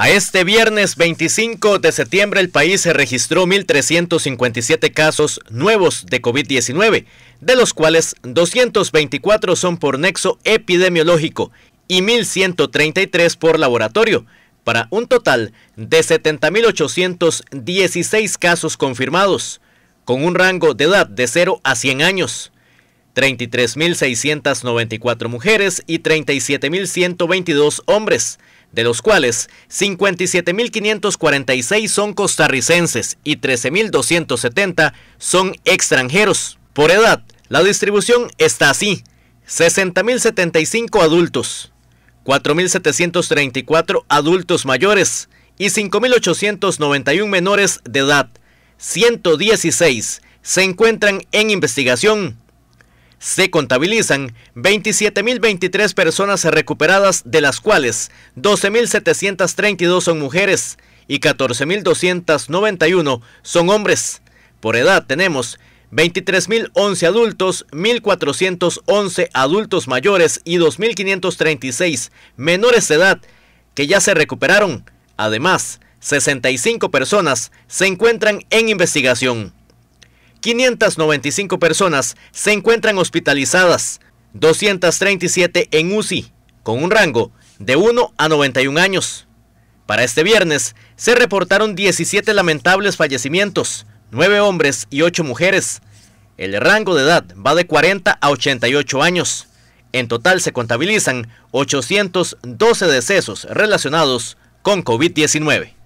A este viernes 25 de septiembre el país se registró 1.357 casos nuevos de COVID-19, de los cuales 224 son por nexo epidemiológico y 1.133 por laboratorio, para un total de 70.816 casos confirmados, con un rango de edad de 0 a 100 años. 33.694 mujeres y 37.122 hombres de los cuales 57.546 son costarricenses y 13.270 son extranjeros. Por edad, la distribución está así. 60.075 adultos, 4.734 adultos mayores y 5.891 menores de edad. 116 se encuentran en investigación se contabilizan 27.023 personas recuperadas, de las cuales 12.732 son mujeres y 14.291 son hombres. Por edad tenemos 23.011 adultos, 1.411 adultos mayores y 2.536 menores de edad que ya se recuperaron. Además, 65 personas se encuentran en investigación. 595 personas se encuentran hospitalizadas, 237 en UCI, con un rango de 1 a 91 años. Para este viernes se reportaron 17 lamentables fallecimientos, 9 hombres y 8 mujeres. El rango de edad va de 40 a 88 años. En total se contabilizan 812 decesos relacionados con COVID-19.